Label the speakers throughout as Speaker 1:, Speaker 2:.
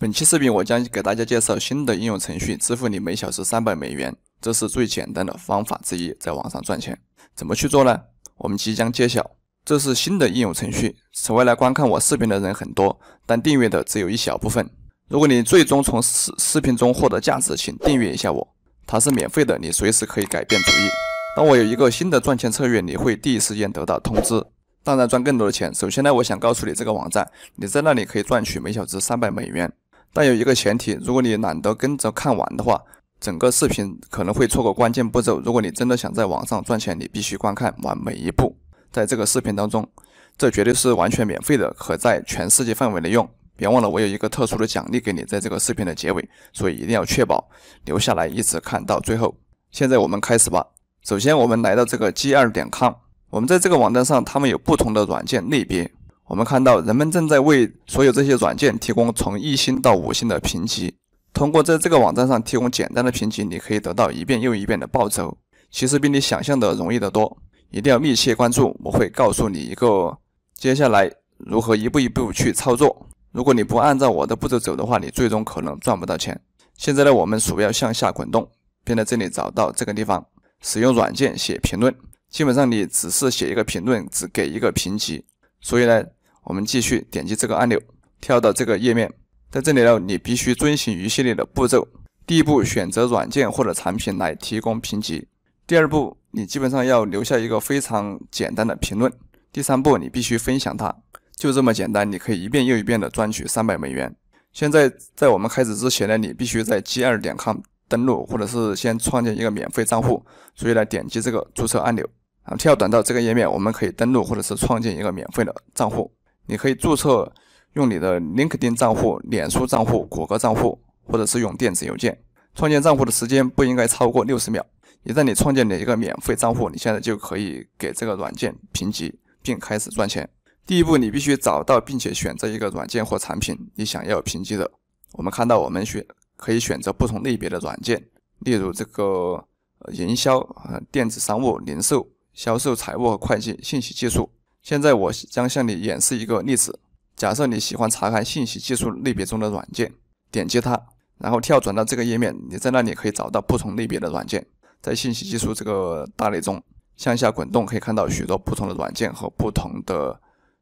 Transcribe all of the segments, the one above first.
Speaker 1: 本期视频我将给大家介绍新的应用程序，支付你每小时三百美元，这是最简单的方法之一，在网上赚钱，怎么去做呢？我们即将揭晓。这是新的应用程序，此外，来观看我视频的人很多，但订阅的只有一小部分。如果你最终从视视频中获得价值，请订阅一下我，它是免费的，你随时可以改变主意。当我有一个新的赚钱策略，你会第一时间得到通知。当然赚更多的钱。首先呢，我想告诉你这个网站，你在那里可以赚取每小时三百美元。但有一个前提，如果你懒得跟着看完的话，整个视频可能会错过关键步骤。如果你真的想在网上赚钱，你必须观看完每一步。在这个视频当中，这绝对是完全免费的，可在全世界范围内用。别忘了，我有一个特殊的奖励给你，在这个视频的结尾，所以一定要确保留下来，一直看到最后。现在我们开始吧。首先，我们来到这个 G 二点 com，我们在这个网站上，他们有不同的软件类别。我们看到，人们正在为所有这些软件提供从一星到五星的评级。通过在这个网站上提供简单的评级，你可以得到一遍又一遍的报酬。其实比你想象的容易得多。一定要密切关注，我会告诉你一个接下来如何一步一步去操作。如果你不按照我的步骤走的话，你最终可能赚不到钱。现在呢，我们鼠标向下滚动，并在这里找到这个地方，使用软件写评论。基本上你只是写一个评论，只给一个评级。所以呢。我们继续点击这个按钮，跳到这个页面，在这里呢，你必须遵循一系列的步骤。第一步，选择软件或者产品来提供评级。第二步，你基本上要留下一个非常简单的评论。第三步，你必须分享它，就这么简单。你可以一遍又一遍的赚取三百美元。现在，在我们开始之前呢，你必须在 G2 点 com 登录，或者是先创建一个免费账户。所以呢，点击这个注册按钮，啊，跳转到这个页面，我们可以登录，或者是创建一个免费的账户。你可以注册用你的 LinkedIn 账户、脸书账户、谷歌账户，或者是用电子邮件创建账户的时间不应该超过六十秒。一旦你创建了一个免费账户，你现在就可以给这个软件评级并开始赚钱。第一步，你必须找到并且选择一个软件或产品你想要评级的。我们看到我们选可以选择不同类别的软件，例如这个营销、电子商务、零售、销售、财务、会计、信息技术。现在我将向你演示一个例子。假设你喜欢查看信息技术类别中的软件，点击它，然后跳转到这个页面。你在那里可以找到不同类别的软件。在信息技术这个大类中，向下滚动可以看到许多不同的软件和不同的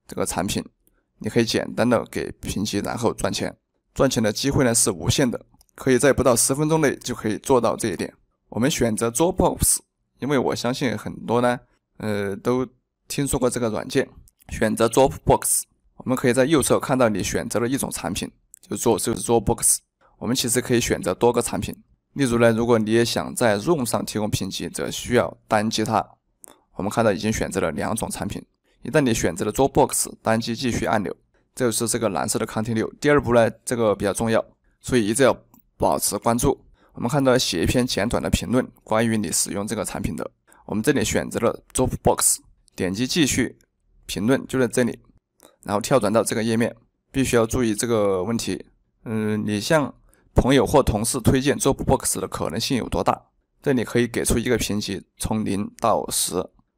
Speaker 1: 这个产品。你可以简单的给评级，然后赚钱。赚钱的机会呢是无限的，可以在不到十分钟内就可以做到这一点。我们选择 Dropbox，因为我相信很多呢，呃，都。听说过这个软件，选择 Dropbox，我们可以在右侧看到你选择了一种产品，就做就是 Dropbox。我们其实可以选择多个产品，例如呢，如果你也想在 r o m 上提供评级，则需要单击它。我们看到已经选择了两种产品，一旦你选择了 Dropbox，单击继续按钮，这就是这个蓝色的 Continue。第二步呢，这个比较重要，所以一定要保持关注。我们看到写一篇简短的评论，关于你使用这个产品的。我们这里选择了 Dropbox。点击继续，评论就在这里，然后跳转到这个页面，必须要注意这个问题。嗯，你向朋友或同事推荐 Dropbox 的可能性有多大？这里可以给出一个评级，从零到十。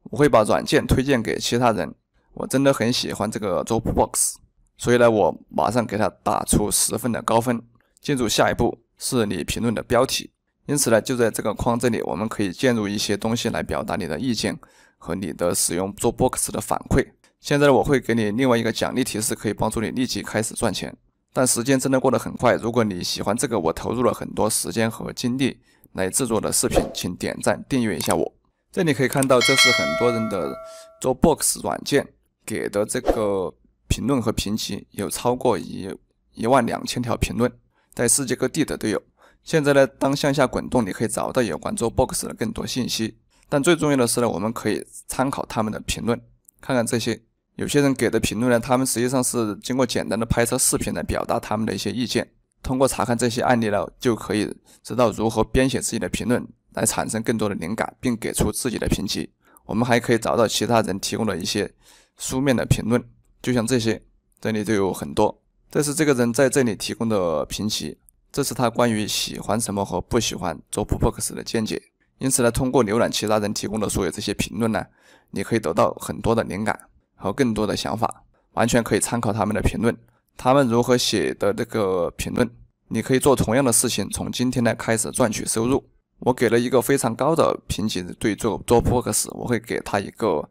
Speaker 1: 我会把软件推荐给其他人，我真的很喜欢这个 Dropbox，所以呢，我马上给他打出十分的高分。进入下一步是你评论的标题，因此呢，就在这个框这里，我们可以进入一些东西来表达你的意见。和你的使用做 Box 的反馈。现在我会给你另外一个奖励提示，可以帮助你立即开始赚钱。但时间真的过得很快。如果你喜欢这个，我投入了很多时间和精力来制作的视频，请点赞订阅一下我。这里可以看到，这是很多人的做 Box 软件给的这个评论和评级，有超过一一万两千条评论，在世界各地的都有。现在呢，当向下滚动，你可以找到有关做 Box 的更多信息。但最重要的是呢，我们可以参考他们的评论，看看这些有些人给的评论呢，他们实际上是经过简单的拍摄视频来表达他们的一些意见。通过查看这些案例呢，就可以知道如何编写自己的评论，来产生更多的灵感，并给出自己的评级。我们还可以找到其他人提供的一些书面的评论，就像这些，这里就有很多。这是这个人在这里提供的评级，这是他关于喜欢什么和不喜欢做 pokex 的见解。因此呢，通过浏览其他人提供的所有这些评论呢，你可以得到很多的灵感和更多的想法，完全可以参考他们的评论，他们如何写的这个评论，你可以做同样的事情。从今天呢开始赚取收入，我给了一个非常高的评级，对做做博客 s 我会给他一个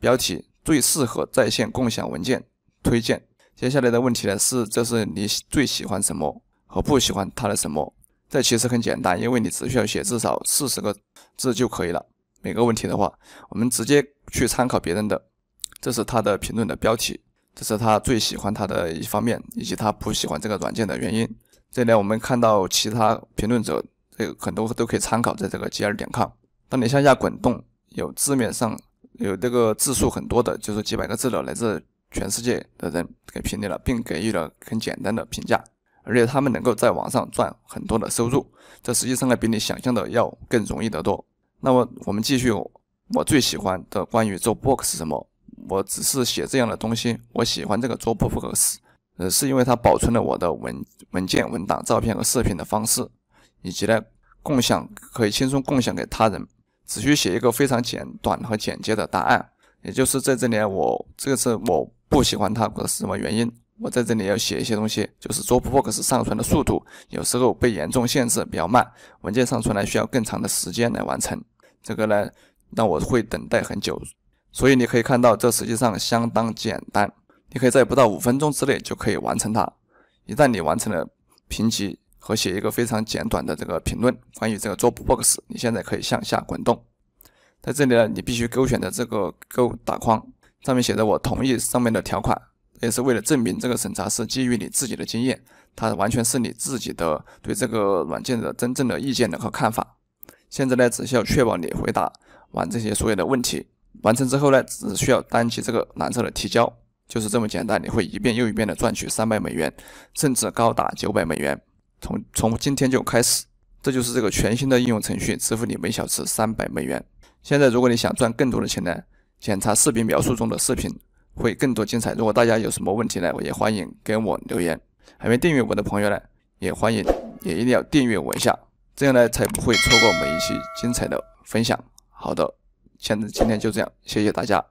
Speaker 1: 标题最适合在线共享文件推荐。接下来的问题呢是，这是你最喜欢什么和不喜欢他的什么？这其实很简单，因为你只需要写至少四十个字就可以了。每个问题的话，我们直接去参考别人的，这是他的评论的标题，这是他最喜欢他的一方面，以及他不喜欢这个软件的原因。这里我们看到其他评论者，这很多都可以参考，在这个 G R 点 com。当你向下滚动，有字面上有这个字数很多的，就是几百个字的，来自全世界的人给评论了，并给予了很简单的评价。而且他们能够在网上赚很多的收入，这实际上呢比你想象的要更容易得多。那么我们继续，我最喜欢的关于做 book 是什么？我只是写这样的东西，我喜欢这个做 o 客 s 呃，是因为它保存了我的文文件、文档、照片和视频的方式，以及呢共享可以轻松共享给他人，只需写一个非常简短和简洁的答案，也就是在这里，我这次我不喜欢它或者是什么原因。我在这里要写一些东西，就是 Dropbox 上传的速度有时候被严重限制，比较慢，文件上传来需要更长的时间来完成。这个呢，那我会等待很久。所以你可以看到，这实际上相当简单，你可以在不到五分钟之内就可以完成它。一旦你完成了评级和写一个非常简短的这个评论，关于这个 Dropbox，你现在可以向下滚动。在这里呢，你必须勾选的这个勾打框，上面写着我同意上面的条款。也是为了证明这个审查是基于你自己的经验，它完全是你自己的对这个软件的真正的意见和看法。现在呢，只需要确保你回答完这些所有的问题，完成之后呢，只需要单击这个蓝色的提交，就是这么简单。你会一遍又一遍的赚取三百美元，甚至高达九百美元。从从今天就开始，这就是这个全新的应用程序支付你每小时三百美元。现在如果你想赚更多的钱呢，检查视频描述中的视频。会更多精彩。如果大家有什么问题呢，也欢迎给我留言。还没订阅我的朋友呢，也欢迎，也一定要订阅我一下，这样呢才不会错过每一期精彩的分享。好的，现在今天就这样，谢谢大家。